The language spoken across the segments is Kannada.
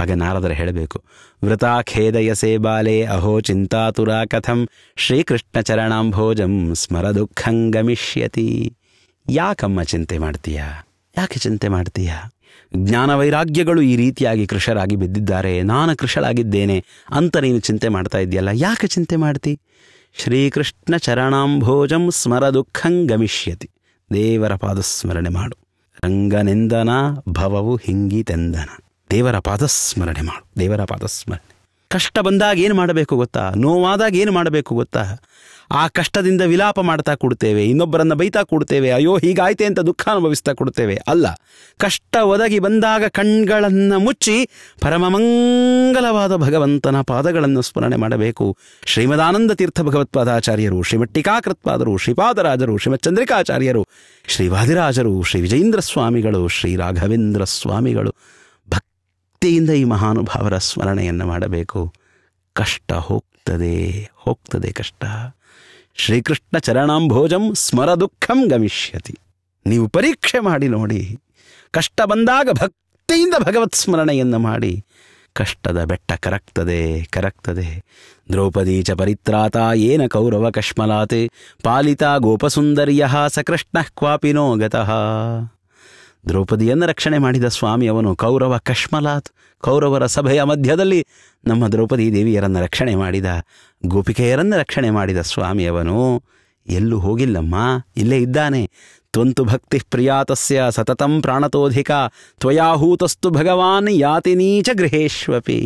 ಹಾಗೆ ನಾರದರು ಹೇಳಬೇಕು ವೃತಾ ಖೇದಯಸೆ ಬಾಲೆ ಅಹೋ ಚಿಂತಾತುರಾ ಕಥಂ ಶ್ರೀಕೃಷ್ಣ ಸ್ಮರ ದುಃಖಂ ಗಮಿಷ್ಯತಿ ಯಾಕಮ್ಮ ಚಿಂತೆ ಮಾಡ್ತೀಯಾ ಯಾಕೆ ಚಿಂತೆ ಮಾಡ್ತೀಯಾ ಜ್ಞಾನ ವೈರಾಗ್ಯಗಳು ಈ ರೀತಿಯಾಗಿ ಕೃಷರಾಗಿ ಬಿದ್ದಿದ್ದಾರೆ ನಾನು ಕೃಷಳಾಗಿದ್ದೇನೆ ಅಂತ ನೀನು ಚಿಂತೆ ಮಾಡ್ತಾ ಇದೆಯಲ್ಲ ಯಾಕೆ ಚಿಂತೆ ಮಾಡ್ತಿ ಶ್ರೀಕೃಷ್ಣ ಚರಣಾಂಭೋಜಂ ಸ್ಮರ ದುಃಖಂ ಗಮಿಷ್ಯತಿ ದೇವರ ಪಾದಸ್ಮರಣೆ ಮಾಡು ರಂಗನೆಂದನ ಭವವು ಹಿಂಗಿತೆಂದನ ದೇವರ ಪಾದಸ್ಮರಣೆ ಮಾಡು ದೇವರ ಪಾದಸ್ಮರಣೆ ಕಷ್ಟ ಬಂದಾಗ ಏನು ಮಾಡಬೇಕು ಗೊತ್ತಾ ನೋವಾದಾಗ ಏನು ಮಾಡಬೇಕು ಗೊತ್ತಾ ಆ ಕಷ್ಟದಿಂದ ವಿಲಾಪ ಮಾಡ್ತಾ ಕೊಡ್ತೇವೆ ಇನ್ನೊಬ್ಬರನ್ನು ಬೈತಾ ಕೊಡ್ತೇವೆ ಅಯ್ಯೋ ಹೀಗಾಯ್ತೆ ಅಂತ ದುಃಖ ಅನುಭವಿಸ್ತಾ ಕೊಡ್ತೇವೆ ಅಲ್ಲ ಕಷ್ಟ ಒದಗಿ ಬಂದಾಗ ಕಣ್ಗಳನ್ನು ಮುಚ್ಚಿ ಪರಮಮಂಗಲವಾದ ಭಗವಂತನ ಪಾದಗಳನ್ನು ಸ್ಮರಣೆ ಮಾಡಬೇಕು ಶ್ರೀಮದಾನಂದ ತೀರ್ಥ ಭಗವತ್ಪಾದಾಚಾರ್ಯರು ಶ್ರೀಮಟ್ಟಿಕಾಕೃತ್ಪಾದರು ಶ್ರೀಪಾದರಾಜರು ಶ್ರೀಮಚ್ಚಂದ್ರಿಕಾಚಾರ್ಯರು ಶ್ರೀವಾದಿರಾಜರು ಶ್ರೀ ವಿಜಯೇಂದ್ರ ಸ್ವಾಮಿಗಳು ಶ್ರೀ ರಾಘವೇಂದ್ರ ಸ್ವಾಮಿಗಳು ಭಕ್ತಿಯಿಂದ ಈ ಮಹಾನುಭಾವರ ಸ್ಮರಣೆಯನ್ನು ಮಾಡಬೇಕು ಕಷ್ಟ ಹೋಗ್ತದೆ ಹೋಗ್ತದೆ ಕಷ್ಟ ಶ್ರೀಕೃಷ್ಣ ಚರಣಾಂಭೋಜಂ ಸ್ಮರ ದುಃಖಂ ಗಮಿಷ್ಯತಿ ನೀವು ಪರೀಕ್ಷೆ ಮಾಡಿ ನೋಡಿ ಕಷ್ಟ ಬಂದಾಗ ಭಕ್ತಿಯಿಂದ ಭಗವತ್ ಸ್ಮರಣೆಯನ್ನು ಮಾಡಿ ಕಷ್ಟದ ಬೆಟ್ಟ ಕರಕ್ತದೆ ಕರಕ್ತದೆ ದ್ರೌಪದಿ ಚ ಪರಿತ್ರಾತ ಏನ ಕೌರವ ಕಶ್ಮಲಾತೆ ಪಾಲಿತ ಗೋಪಸುಂದರ್ಯ ಸಕೃಷ್ಣ ಕ್ವಾಪಿ ನೋ ಗತಃ ದ್ರೌಪದಿಯನ್ನು ರಕ್ಷಣೆ ಮಾಡಿದ ಸ್ವಾಮಿ ಅವನು ಕೌರವ ಕಶ್ಮಲಾತ್ ಕೌರವರ ಸಭೆಯ ಮಧ್ಯದಲ್ಲಿ ನಮ್ಮ ದ್ರೌಪದಿ ದೇವಿಯರನ್ನು ರಕ್ಷಣೆ ಮಾಡಿದ ಗೋಪಿಕೆಯರನ್ನು ರಕ್ಷಣೆ ಮಾಡಿದ ಸ್ವಾಮಿಯವನು ಎಲ್ಲೂ ಹೋಗಿಲ್ಲಮ್ಮ ಇಲ್ಲೇ ಇದ್ದಾನೆ ತ್ವಂತು ಭಕ್ತಿ ಪ್ರಿಯಾತಸ್ಯ ಸತತಂ ಪ್ರಾಣತೋಧಿಕ ತ್ವಯಾಹೂತಸ್ತು ಭಗವಾನ್ ಯಾತಿ ನೀಚ ಗೃಹೇಶ್ವಪಿ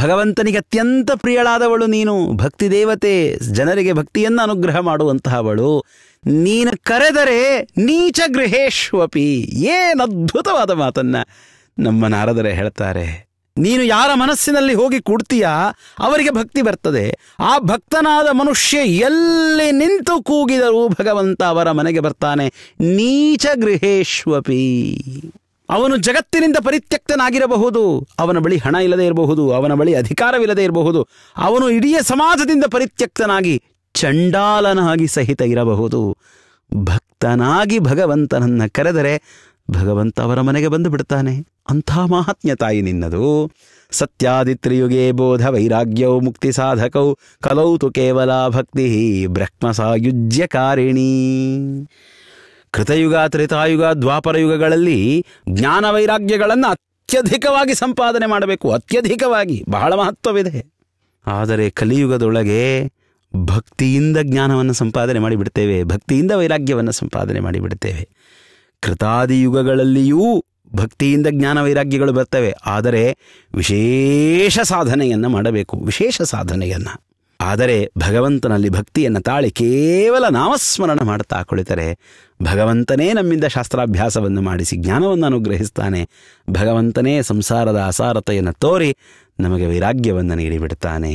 ಭಗವಂತನಿಗೆ ಅತ್ಯಂತ ಪ್ರಿಯಳಾದವಳು ನೀನು ಭಕ್ತಿ ದೇವತೆ ಜನರಿಗೆ ಭಕ್ತಿಯನ್ನು ಅನುಗ್ರಹ ಮಾಡುವಂತಹವಳು ನೀನು ಕರೆದರೆ ನೀಚ ಗೃಹೇಶ್ವಪಿ ಅದ್ಭುತವಾದ ಮಾತನ್ನು ನಮ್ಮ ನಾರದರೆ ಹೇಳ್ತಾರೆ ನೀನು ಯಾರ ಮನಸ್ಸಿನಲ್ಲಿ ಹೋಗಿ ಕೂಡ್ತೀಯಾ ಅವರಿಗೆ ಭಕ್ತಿ ಬರ್ತದೆ ಆ ಭಕ್ತನಾದ ಮನುಷ್ಯ ಎಲ್ಲಿ ನಿಂತು ಕೂಗಿದರೂ ಭಗವಂತ ಅವರ ಮನೆಗೆ ಬರ್ತಾನೆ ನೀಚ ಗೃಹೇಶ್ವಪಿ ಅವನು ಜಗತ್ತಿನಿಂದ ಪರಿತ್ಯಕ್ತನಾಗಿರಬಹುದು ಅವನ ಬಳಿ ಹಣ ಇಲ್ಲದೇ ಇರಬಹುದು ಅವನ ಬಳಿ ಅಧಿಕಾರವಿಲ್ಲದೆ ಇರಬಹುದು ಅವನು ಇಡೀ ಸಮಾಜದಿಂದ ಪರಿತ್ಯಕ್ತನಾಗಿ ಚಂಡಾಲನಾಗಿ ಸಹಿತ ಇರಬಹುದು ಭಕ್ತನಾಗಿ ಭಗವಂತನನ್ನು ಕರೆದರೆ ಭಗವಂತ ಅವರ ಮನೆಗೆ ಬಂದು ಬಿಡ್ತಾನೆ ಅಂಥ ಮಹಾತ್ಮ್ಯ ತಾಯಿ ನಿನ್ನದು ಸತ್ಯಾದಿತ್ರಿಯುಗೇ ಬೋಧ ವೈರಾಗ್ಯೌ ಮುಕ್ತಿ ಸಾಧಕೌ ಕಲೌತು ಕೇವಲ ಭಕ್ತಿ ಬ್ರಹ್ಮ ಕಾರಿಣೀ ಕೃತಯುಗ ತ್ರಿತಾಯುಗ ದ್ವಾಪರ ಯುಗಗಳಲ್ಲಿ ಜ್ಞಾನ ವೈರಾಗ್ಯಗಳನ್ನು ಅತ್ಯಧಿಕವಾಗಿ ಸಂಪಾದನೆ ಮಾಡಬೇಕು ಅತ್ಯಧಿಕವಾಗಿ ಬಹಳ ಮಹತ್ವವಿದೆ ಆದರೆ ಕಲಿಯುಗದೊಳಗೆ ಭಕ್ತಿಯಿಂದ ಜ್ಞಾನವನ್ನು ಸಂಪಾದನೆ ಮಾಡಿಬಿಡ್ತೇವೆ ಭಕ್ತಿಯಿಂದ ವೈರಾಗ್ಯವನ್ನು ಸಂಪಾದನೆ ಮಾಡಿಬಿಡ್ತೇವೆ ಕೃತಾದಿ ಯುಗಗಳಲ್ಲಿಯೂ ಭಕ್ತಿಯಿಂದ ಜ್ಞಾನ ವೈರಾಗ್ಯಗಳು ಬರ್ತವೆ ಆದರೆ ವಿಶೇಷ ಸಾಧನೆಯನ್ನು ಮಾಡಬೇಕು ವಿಶೇಷ ಸಾಧನೆಯನ್ನು ಆದರೆ ಭಗವಂತನಲ್ಲಿ ಭಕ್ತಿಯನ್ನು ತಾಳಿ ಕೇವಲ ನಾಮಸ್ಮರಣ ಮಾಡುತ್ತಾ ಕುಳಿತರೆ ಭಗವಂತನೇ ನಮ್ಮಿಂದ ಶಾಸ್ತ್ರಾಭ್ಯಾಸವನ್ನು ಮಾಡಿಸಿ ಜ್ಞಾನವನ್ನು ಅನುಗ್ರಹಿಸ್ತಾನೆ ಭಗವಂತನೇ ಸಂಸಾರದ ಅಸಾರತೆಯನ್ನು ತೋರಿ ನಮಗೆ ವೈರಾಗ್ಯವನ್ನು ನೀಡಿಬಿಡ್ತಾನೆ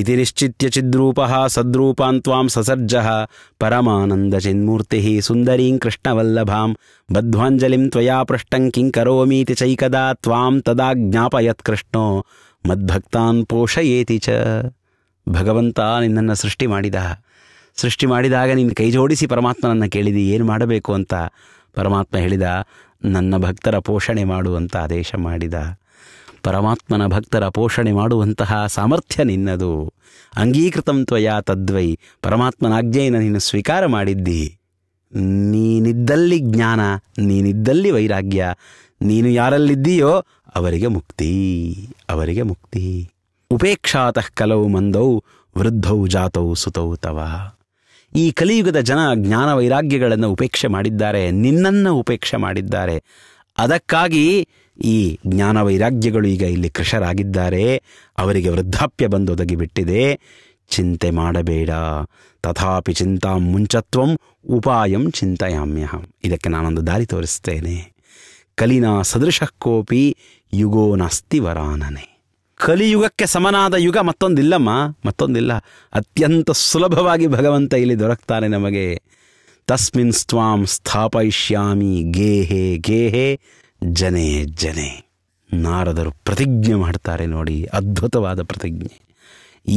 ಇತಿ ನಿಶ್ಚಿತ್ಯ ಚಿದ್ರೂಪ ಸದ್ರೂಪಾಂತ್ವಾಂ ಸಸರ್ಜಃ ಪರಮಾನಂದ ಚಿನ್ಮೂರ್ತಿ ಸುಂದರೀಂ ಕೃಷ್ಣವಲ್ಲಭಾಂ ಬದ್ಧ್ವಾಂಜಲಿಂ ತ್ವಯಾ ಪೃಷ್ಟಂ ಕಿಂ ಕರೋಮೀತಿ ಚೈಕದಾ ತ್ವಾಂ ತದಾ ಜ್ಞಾಪಯತ್ ಕೃಷ್ಣೋ ಮದ್ಭಕ್ತಾನ್ ಪೋಷಯೇತಿ ಚ ಭಗವಂತ ನಿನ್ನನ್ನು ಸೃಷ್ಟಿ ಮಾಡಿದ ಸೃಷ್ಟಿ ಮಾಡಿದಾಗ ನೀನು ಕೈ ಜೋಡಿಸಿ ಪರಮಾತ್ಮನನ್ನು ಕೇಳಿದಿ ಏನು ಮಾಡಬೇಕು ಅಂತ ಪರಮಾತ್ಮ ಹೇಳಿದ ನನ್ನ ಭಕ್ತರ ಪೋಷಣೆ ಮಾಡುವಂಥ ಆದೇಶ ಮಾಡಿದ ಪರಮಾತ್ಮನ ಭಕ್ತರ ಪೋಷಣೆ ಮಾಡುವಂತಹ ಸಾಮರ್ಥ್ಯ ನಿನ್ನದು ಅಂಗೀಕೃತಂ ತ್ವಯಾ ತದ್ವೈ ಪರಮಾತ್ಮನಾಜ್ಞೆಯನ್ನು ನೀನು ಸ್ವೀಕಾರ ಮಾಡಿದ್ದಿ ನೀನಿದ್ದಲ್ಲಿ ಜ್ಞಾನ ನೀನಿದ್ದಲ್ಲಿ ವೈರಾಗ್ಯ ನೀನು ಯಾರಲ್ಲಿದ್ದೀಯೋ ಅವರಿಗೆ ಮುಕ್ತಿ ಅವರಿಗೆ ಮುಕ್ತಿ ಉಪೇಕ್ಷಾತಃ ಕಲವು ಮಂದೌ ವೃದ್ಧೌ ಜಾತೌ ಸುತೌ ತವ ಈ ಕಲಿಯುಗದ ಜನ ಜ್ಞಾನ ವೈರಾಗ್ಯಗಳನ್ನು ಉಪೇಕ್ಷೆ ಮಾಡಿದ್ದಾರೆ ನಿನ್ನನ್ನು ಉಪೇಕ್ಷೆ ಮಾಡಿದ್ದಾರೆ ಅದಕ್ಕಾಗಿ ಈ ಜ್ಞಾನ ವೈರಾಗ್ಯಗಳು ಈಗ ಇಲ್ಲಿ ಕೃಷರಾಗಿದ್ದಾರೆ ಅವರಿಗೆ ವೃದ್ಧಾಪ್ಯ ಬಂದೊದಗಿಬಿಟ್ಟಿದೆ ಚಿಂತೆ ಮಾಡಬೇಡ ತಥಾಪಿ ಚಿಂತಾ ಮುಂಚತ್ವಂ ಉಪಾಯಂ ಚಿಂತೆಯಾಮ್ಯ ಇದಕ್ಕೆ ನಾನೊಂದು ದಾರಿ ತೋರಿಸ್ತೇನೆ ಕಲಿನ ಸದೃಶ ಕೋಪಿ ಯುಗೋ ನಾಸ್ತಿ ವರಾನನೆ ಕಲಿಯುಗಕ್ಕೆ ಸಮನಾದ ಯುಗ ಮತ್ತೊಂದಿಲ್ಲಮ್ಮ ಮತ್ತೊಂದಿಲ್ಲ ಅತ್ಯಂತ ಸುಲಭವಾಗಿ ಭಗವಂತ ಇಲ್ಲಿ ದೊರಕ್ತಾನೆ ನಮಗೆ ತಸ್ಮಿನ್ ಸ್ವಾಂ ಸ್ಥಾಪಯಿಷ್ಯಾಮಿ ಗೇಹೆ ಗೇಹೆ ಜನೇ ಜನೇ ನಾರದರು ಪ್ರತಿಜ್ಞೆ ಮಾಡ್ತಾರೆ ನೋಡಿ ಅದ್ಭುತವಾದ ಪ್ರತಿಜ್ಞೆ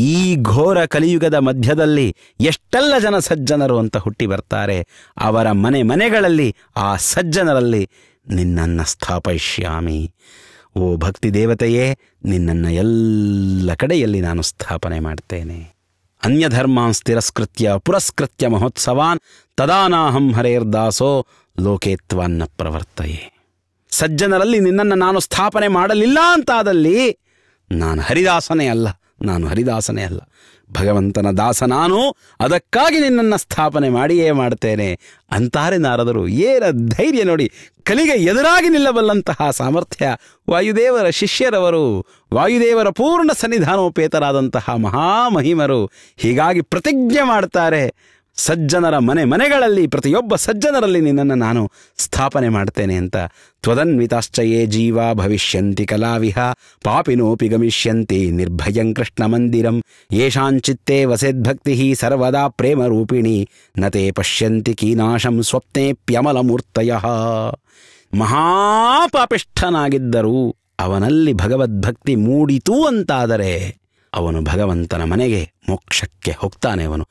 ಈ ಘೋರ ಕಲಿಯುಗದ ಮಧ್ಯದಲ್ಲಿ ಎಷ್ಟೆಲ್ಲ ಜನ ಸಜ್ಜನರು ಅಂತ ಹುಟ್ಟಿ ಬರ್ತಾರೆ ಅವರ ಮನೆ ಮನೆಗಳಲ್ಲಿ ಆ ಸಜ್ಜನರಲ್ಲಿ ನಿನ್ನನ್ನು ಸ್ಥಾಪಯಿಷ್ಯಾಮಿ ಓ ಭಕ್ತಿ ದೇವತೆಯೇ ನಿನ್ನನ್ನು ಎಲ್ಲ ಕಡೆಯಲ್ಲಿ ನಾನು ಸ್ಥಾಪನೆ ಮಾಡ್ತೇನೆ ಅನ್ಯಧರ್ಮಾನ್ ತಿರಸ್ಕೃತ್ಯ ಪುರಸ್ಕೃತ್ಯ ಮಹೋತ್ಸವಾನ್ ತದಾನಾಹಂ ಹರೇರ್ದಾಸೋ ಲೋಕೇತ್ವಾನ್ನ ಪ್ರವರ್ತಯೇ ಸಜ್ಜನರಲ್ಲಿ ನಿನ್ನನ್ನು ನಾನು ಸ್ಥಾಪನೆ ಮಾಡಲಿಲ್ಲ ಅಂತಾದಲ್ಲಿ ನಾನು ಹರಿದಾಸನೇ ಅಲ್ಲ ನಾನು ಹರಿದಾಸನೇ ಅಲ್ಲ ಭಗವಂತನ ದಾಸ ನಾನು ಅದಕ್ಕಾಗಿ ನಿನ್ನನ್ನು ಸ್ಥಾಪನೆ ಮಾಡಿಯೇ ಮಾಡ್ತೇನೆ ಅಂತಾರೆ ನಾರದರು ಏನ ಧೈರ್ಯ ನೋಡಿ ಕಲಿಗೆ ಎದುರಾಗಿ ನಿಲ್ಲಬಲ್ಲಂತಹ ಸಾಮರ್ಥ್ಯ ವಾಯುದೇವರ ಶಿಷ್ಯರವರು ವಾಯುದೇವರ ಪೂರ್ಣ ಸನ್ನಿಧಾನೋಪೇತರಾದಂತಹ ಮಹಾಮಹಿಮರು ಹೀಗಾಗಿ ಪ್ರತಿಜ್ಞೆ ಮಾಡ್ತಾರೆ ಸಜ್ಜನರ ಮನೆ ಮನೆಗಳಲ್ಲಿ ಪ್ರತಿಯೊಬ್ಬ ಸಜ್ಜನರಲ್ಲಿ ನಿನ್ನನ್ನು ನಾನು ಸ್ಥಾಪನೆ ಮಾಡ್ತೇನೆ ಅಂತ ತ್ವದನ್ವಿತಾಶ್ಚಯೇ ಜೀವ ಭವಿಷ್ಯಂತಿ ಕಲಾವಿಹ ಪಾಪಿನೋಪಿ ಗಮಿಷ್ಯಂತಿ ನಿರ್ಭಯಂ ಕೃಷ್ಣ ಮಂದಿರಂ ಯೇಷಾಂಚಿತ್ತೇ ವಸೇದ್ಭಕ್ತಿ ಸರ್ವದಾ ಪ್ರೇಮರೂಪಿಣಿ ನತೆ ಪಶ್ಯಂತಿ ಕೀನಾಶಂ ಸ್ವಪ್ನೇಪ್ಯಮಲಮೂರ್ತಯ ಮಹಾಪಾಪಿಷ್ಠನಾಗಿದ್ದರೂ ಅವನಲ್ಲಿ ಭಗವದ್ಭಕ್ತಿ ಮೂಡಿತು ಅಂತಾದರೆ ಅವನು ಭಗವಂತನ ಮನೆಗೆ ಮೋಕ್ಷಕ್ಕೆ ಹೋಗ್ತಾನೆ ಅವನು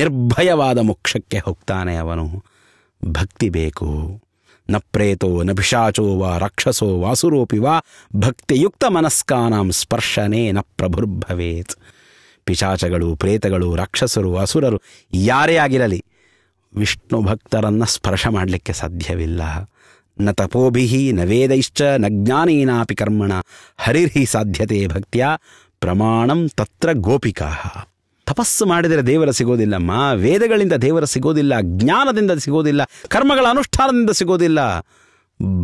ನಿರ್ಭಯವಾದ ಮೋಕ್ಷಕ್ಕೆ ಹೋಗ್ತಾನೆ ಅವನು ಭಕ್ತಿ ಬೇಕು ನ ಪ್ರೇತೋ ನ ಪಿಶಾಚೋ ವಾ ರಾಕ್ಷಸೋ ವಾಸುರೋಪಿ ವಾ ಭಕ್ತಿಯುಕ್ತ ಮನಸ್ಕಾನಾಂ ಸ್ಪರ್ಶನೇ ನ ಪ್ರಭುರ್ಭವೇತ್ ಪಿಶಾಚಗಳು ಪ್ರೇತಗಳು ರಾಕ್ಷಸರು ಅಸುರರು ಯಾರೇ ಆಗಿರಲಿ ವಿಷ್ಣು ಭಕ್ತರನ್ನು ಸ್ಪರ್ಶ ಮಾಡಲಿಕ್ಕೆ ಸಾಧ್ಯವಿಲ್ಲ ನ ತಪೋಭಿ ನ ವೇದೈಶ್ಚ ನ ಜ್ಞಾನೇನಾಪಿ ಕರ್ಮಣ ಹರಿರ್ಹಿ ಸಾಧ್ಯತೆ ಭಕ್ತಿಯ ಪ್ರಮಾಣಂ ತತ್ರ ಗೋಪಿಕಾ ತಪಸ್ಸು ಮಾಡಿದರೆ ದೇವರ ಸಿಗೋದಿಲ್ಲಮ್ಮ ವೇದಗಳಿಂದ ದೇವರ ಸಿಗೋದಿಲ್ಲ ಜ್ಞಾನದಿಂದ ಸಿಗೋದಿಲ್ಲ ಕರ್ಮಗಳ ಅನುಷ್ಠಾನದಿಂದ ಸಿಗೋದಿಲ್ಲ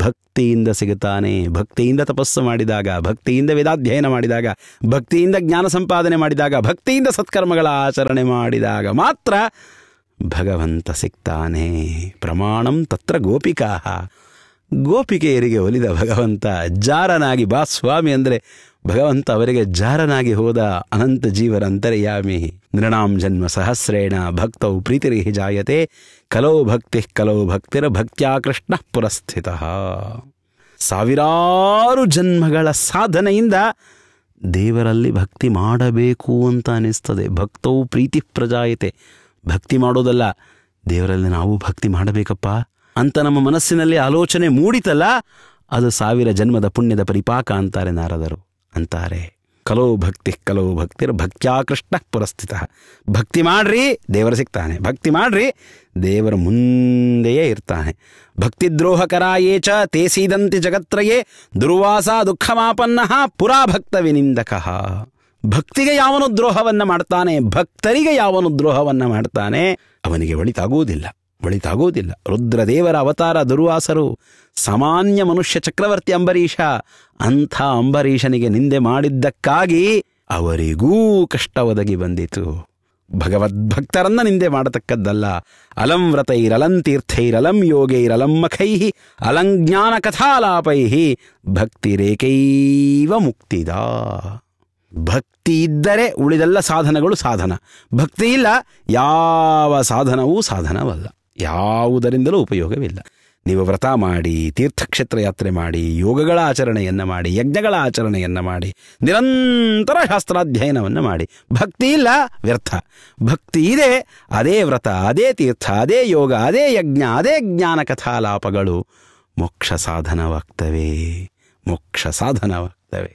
ಭಕ್ತಿಯಿಂದ ಸಿಗುತ್ತಾನೆ ಭಕ್ತಿಯಿಂದ ತಪಸ್ಸು ಮಾಡಿದಾಗ ಭಕ್ತಿಯಿಂದ ವೇದಾಧ್ಯಯನ ಮಾಡಿದಾಗ ಭಕ್ತಿಯಿಂದ ಜ್ಞಾನ ಸಂಪಾದನೆ ಮಾಡಿದಾಗ ಭಕ್ತಿಯಿಂದ ಸತ್ಕರ್ಮಗಳ ಆಚರಣೆ ಮಾಡಿದಾಗ ಮಾತ್ರ ಭಗವಂತ ಸಿಗ್ತಾನೆ ಪ್ರಮಾಣಂ ತತ್ರ ಗೋಪಿಕಾ ಗೋಪಿಕೆಯರಿಗೆ ಒಲಿದ ಭಗವಂತ ಜಾರನಾಗಿ ಬಾ ಸ್ವಾಮಿ ಅಂದರೆ ಭಗವಂತ ಅವರಿಗೆ ಜಾರನಾಗಿ ಹೋದ ಅನಂತ ಜೀವರ ಅಂತರ್ಯಾಮಿ ನೃಣಾಂ ಜನ್ಮ ಸಹಸ್ರೇಣ ಭಕ್ತೌ ಪ್ರೀತಿರಿ ಜಾಯತೆ ಕಲೋ ಭಕ್ತಿ ಕಲೋ ಭಕ್ತಿರ ಭಕ್ತ್ಯಾ ಕೃಷ್ಣ ಪುರಸ್ಥಿತ ಸಾವಿರಾರು ಜನ್ಮಗಳ ಸಾಧನೆಯಿಂದ ದೇವರಲ್ಲಿ ಭಕ್ತಿ ಮಾಡಬೇಕು ಅಂತ ಅನಿಸ್ತದೆ ಭಕ್ತವು ಪ್ರೀತಿ ಪ್ರಜಾಯತೆ ಭಕ್ತಿ ಮಾಡೋದಲ್ಲ ದೇವರಲ್ಲಿ ನಾವು ಭಕ್ತಿ ಮಾಡಬೇಕಪ್ಪ ಅಂತ ನಮ್ಮ ಮನಸ್ಸಿನಲ್ಲಿ ಆಲೋಚನೆ ಮೂಡಿತಲ್ಲ ಅದು ಸಾವಿರ ಜನ್ಮದ ಪುಣ್ಯದ ಪರಿಪಾಕ ಅಂತಾರೆ ನಾರದರು ಅಂತಾರೆ ಕಲೋ ಭಕ್ತಿ ಕಲೋ ಭಕ್ತಿರ್ ಭಕ್ತ್ಯಾ ಕೃಷ್ಣ ಪುರಸ್ಥಿತ ಭಕ್ತಿ ಮಾಡ್ರಿ ದೇವರು ಸಿಗ್ತಾನೆ ಭಕ್ತಿ ಮಾಡ್ರಿ ದೇವರ ಮುಂದೆಯೇ ಇರ್ತಾನೆ ಭಕ್ತಿದ್ರೋಹಕರಾಯೇ ಚ ತೇ ಜಗತ್ರಯೇ ದುರ್ವಾಸ ದುಃಖಮಾಪನ್ನ ಪುರಾ ಭಕ್ತ ವಿನಿಂದಕಃ ಭಕ್ತಿಗೆ ಯಾವನು ದ್ರೋಹವನ್ನು ಮಾಡ್ತಾನೆ ಭಕ್ತರಿಗೆ ಯಾವನು ದ್ರೋಹವನ್ನು ಮಾಡ್ತಾನೆ ಅವನಿಗೆ ಒಳಿತಾಗುವುದಿಲ್ಲ ಒಳಿತಾಗೋದಿಲ್ಲ ರುದ್ರದೇವರ ಅವತಾರ ದುರ್ವಾಸರು ಸಾಮಾನ್ಯ ಮನುಷ್ಯ ಚಕ್ರವರ್ತಿ ಅಂಬರೀಷ ಅಂಥ ಅಂಬರೀಷನಿಗೆ ನಿಂದೆ ಮಾಡಿದ್ದಕ್ಕಾಗಿ ಅವರಿಗೂ ಕಷ್ಟ ಒದಗಿ ಬಂದಿತು ಭಗವದ್ಭಕ್ತರನ್ನ ನಿಂದೆ ಮಾಡತಕ್ಕದ್ದಲ್ಲ ಅಲಂ ತೀರ್ಥೈರಲಂ ಯೋಗೈರಲಂ ಮಖೈ ಅಲಂಜ್ಞಾನ ಕಥಾಲಾಪೈ ಭಕ್ತಿರೇಕೈವ ಮುಕ್ತಿದ ಭಕ್ತಿ ಇದ್ದರೆ ಉಳಿದೆಲ್ಲ ಸಾಧನಗಳು ಸಾಧನ ಭಕ್ತಿ ಇಲ್ಲ ಯಾವ ಸಾಧನವೂ ಸಾಧನವಲ್ಲ ಯಾವುದರಿಂದಲೂ ಉಪಯೋಗವಿಲ್ಲ ನೀವು ವ್ರತ ಮಾಡಿ ತೀರ್ಥಕ್ಷೇತ್ರ ಯಾತ್ರೆ ಮಾಡಿ ಯೋಗಗಳ ಆಚರಣೆಯನ್ನು ಮಾಡಿ ಯಜ್ಞಗಳ ಆಚರಣೆಯನ್ನು ಮಾಡಿ ನಿರಂತರ ಶಾಸ್ತ್ರಾಧ್ಯಯನವನ್ನು ಮಾಡಿ ಭಕ್ತಿ ಇಲ್ಲ ವ್ಯರ್ಥ ಭಕ್ತಿ ಇದೆ ಅದೇ ವ್ರತ ಅದೇ ತೀರ್ಥ ಅದೇ ಯೋಗ ಅದೇ ಯಜ್ಞ ಅದೇ ಜ್ಞಾನ ಕಥಾಲಾಪಗಳು ಮೋಕ್ಷ ಸಾಧನವಾಗ್ತವೆ ಮೋಕ್ಷ ಸಾಧನವಾಗ್ತವೆ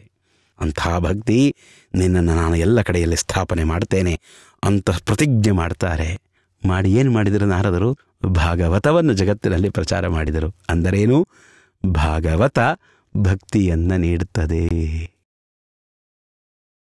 ಅಂಥ ಭಕ್ತಿ ನಿನ್ನನ್ನು ನಾನು ಎಲ್ಲ ಕಡೆಯಲ್ಲಿ ಸ್ಥಾಪನೆ ಮಾಡ್ತೇನೆ ಅಂತ ಪ್ರತಿಜ್ಞೆ ಮಾಡ್ತಾರೆ ಮಾಡಿ ಏನು ಮಾಡಿದರೆ ನಾರದರು ಭಾಗವತವನ್ನು ಜಗತ್ತಿನಲ್ಲಿ ಪ್ರಚಾರ ಮಾಡಿದರು ಅಂದರೇನು ಭಾಗವತ ಭಕ್ತಿಯನ್ನು ನೀಡುತ್ತದೆ